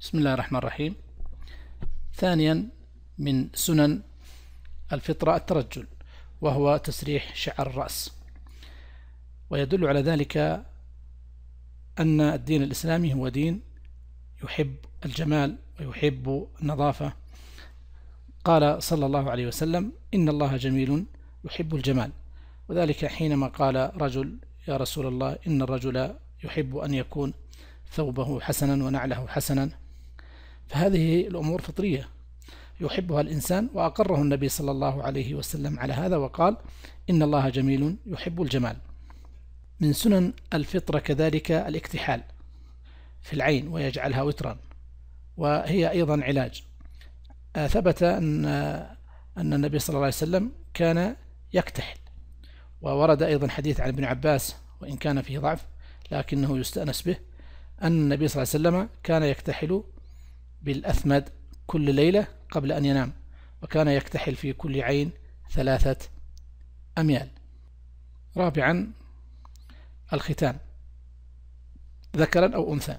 بسم الله الرحمن الرحيم ثانيا من سنن الفطرة الترجل وهو تسريح شعر الرأس ويدل على ذلك أن الدين الإسلامي هو دين يحب الجمال ويحب النظافة قال صلى الله عليه وسلم إن الله جميل يحب الجمال وذلك حينما قال رجل يا رسول الله إن الرجل يحب أن يكون ثوبه حسنا ونعله حسنا فهذه الأمور فطرية يحبها الإنسان وأقره النبي صلى الله عليه وسلم على هذا وقال إن الله جميل يحب الجمال من سنن الفطرة كذلك الاكتحال في العين ويجعلها وترا وهي أيضا علاج آه، ثبت أن أن النبي صلى الله عليه وسلم كان يكتحل وورد أيضا حديث عن ابن عباس وإن كان فيه ضعف لكنه يستأنس به أن النبي صلى الله عليه وسلم كان يكتحل بالأثمد كل ليلة قبل أن ينام وكان يكتحل في كل عين ثلاثة أميال رابعا الختان ذكرا أو أنثى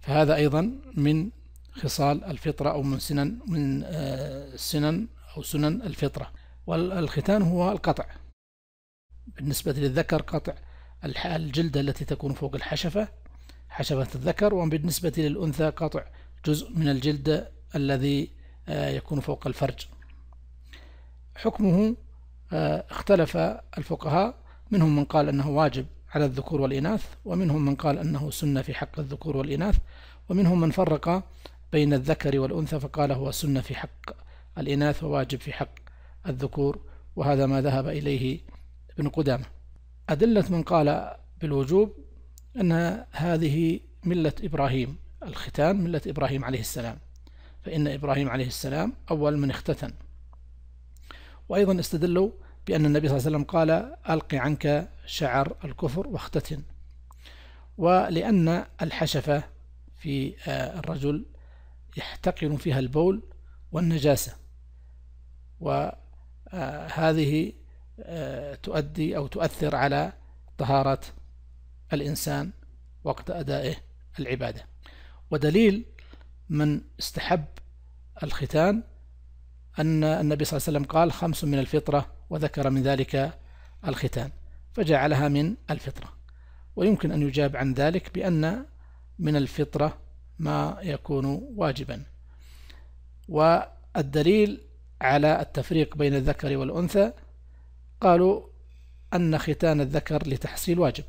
فهذا أيضا من خصال الفطرة أو من سنن من آه، سنن أو سنن الفطرة والختان هو القطع بالنسبة للذكر قطع الجلدة التي تكون فوق الحشفة حشفة الذكر وبالنسبة للأنثى قطع جزء من الجلد الذي آه، يكون فوق الفرج حكمه آه، اختلف الفقهاء منهم من قال أنه واجب على الذكور والإناث ومنهم من قال أنه سنة في حق الذكور والإناث ومنهم من فرق بين الذكر والأنثى فقال هو سنة في حق الإناث وواجب في حق الذكور وهذا ما ذهب إليه ابن قدامة أدلة من قال بالوجوب أن هذه ملة إبراهيم الختان ملة إبراهيم عليه السلام فإن إبراهيم عليه السلام أول من اختتن وأيضا استدلوا بأن النبي صلى الله عليه وسلم قال ألق عنك شعر الكفر واختتن ولأن الحشفة في آه، الرجل يحتقن فيها البول والنجاسة وهذه آه، آه، تؤدي أو تؤثر على طهارة الإنسان وقت أدائه العبادة ودليل من استحب الختان أن النبي صلى الله عليه وسلم قال خمس من الفطرة وذكر من ذلك الختان فجعلها من الفطرة ويمكن أن يجاب عن ذلك بأن من الفطرة ما يكون واجبا والدليل على التفريق بين الذكر والأنثى قالوا أن ختان الذكر لتحصيل واجب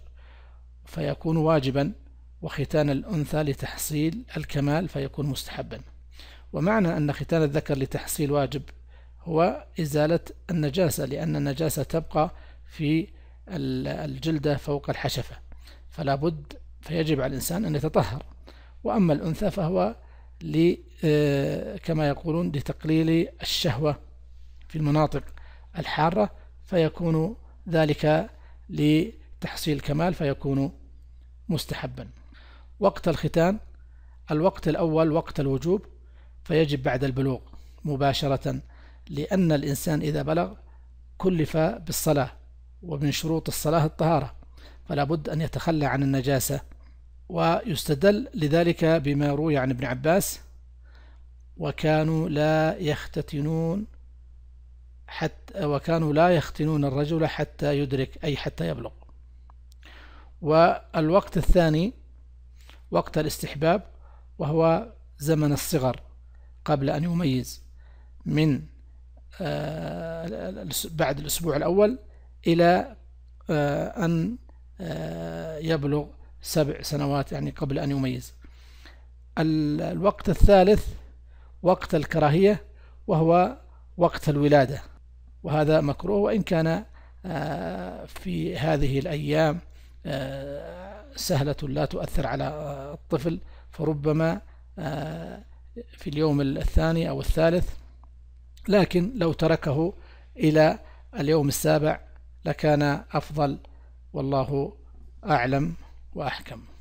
فيكون واجبا وختان الأنثى لتحصيل الكمال فيكون مستحبا ومعنى أن ختان الذكر لتحصيل واجب هو إزالة النجاسة لأن النجاسة تبقى في الجلدة فوق الحشفة فلا بد فيجب على الإنسان أن يتطهر وأما الأنثى فهو آه، كما يقولون لتقليل الشهوة في المناطق الحارة فيكون ذلك لتحصيل الكمال فيكون مستحبا وقت الختان الوقت الأول وقت الوجوب فيجب بعد البلوغ مباشرة لأن الإنسان إذا بلغ كلف بالصلاة ومن شروط الصلاة الطهارة فلا بد أن يتخلى عن النجاسة ويستدل لذلك بما روي عن ابن عباس وكانوا لا يختتنون حتى وكانوا لا يختنون الرجل حتى يدرك أي حتى يبلغ والوقت الثاني وقت الاستحباب وهو زمن الصغر قبل أن يميز من آه، بعد الأسبوع الأول إلى آه، أن آه، يبلغ سبع سنوات يعني قبل أن يميز الوقت الثالث وقت الكراهية وهو وقت الولادة وهذا مكروه وإن كان في هذه الأيام سهلة لا تؤثر على آه، الطفل فربما آه، في اليوم الثاني أو الثالث لكن لو تركه إلى اليوم السابع لكان أفضل والله أعلم وأحكم